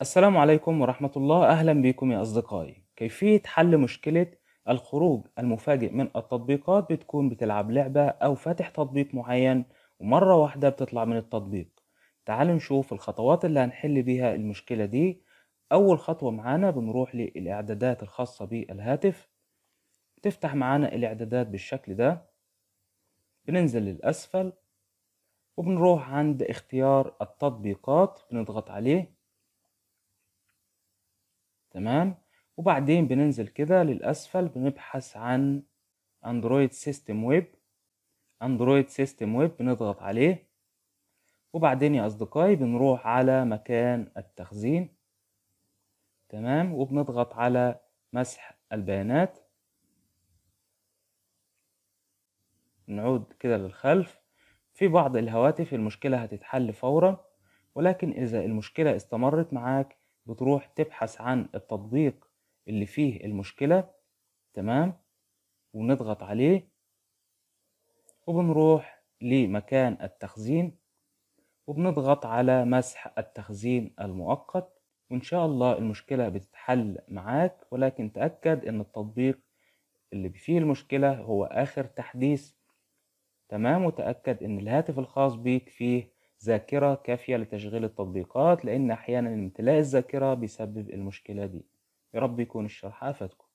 السلام عليكم ورحمة الله أهلا بكم يا أصدقائي كيفية حل مشكلة الخروج المفاجئ من التطبيقات بتكون بتلعب لعبة أو فاتح تطبيق معين ومرة واحدة بتطلع من التطبيق تعالوا نشوف الخطوات اللي هنحل بيها المشكلة دي أول خطوة معانا بنروح للإعدادات الخاصة بالهاتف تفتح معانا الإعدادات بالشكل ده بننزل للأسفل وبنروح عند اختيار التطبيقات بنضغط عليه تمام وبعدين بننزل كده للأسفل بنبحث عن اندرويد سيستم ويب اندرويد سيستم ويب بنضغط عليه وبعدين يا أصدقائي بنروح على مكان التخزين تمام وبنضغط على مسح البيانات نعود كده للخلف في بعض الهواتف المشكلة هتتحل فورا ولكن إذا المشكلة استمرت معاك بتروح تبحث عن التطبيق اللي فيه المشكلة تمام ونضغط عليه وبنروح لمكان التخزين وبنضغط على مسح التخزين المؤقت وإن شاء الله المشكلة بتتحل معاك ولكن تأكد إن التطبيق اللي فيه المشكلة هو آخر تحديث تمام وتأكد إن الهاتف الخاص بيك فيه ذاكرة كافية لتشغيل التطبيقات لأن أحيانا امتلاء الذاكرة بيسبب المشكلة دي يا رب يكون الشرح أفادكم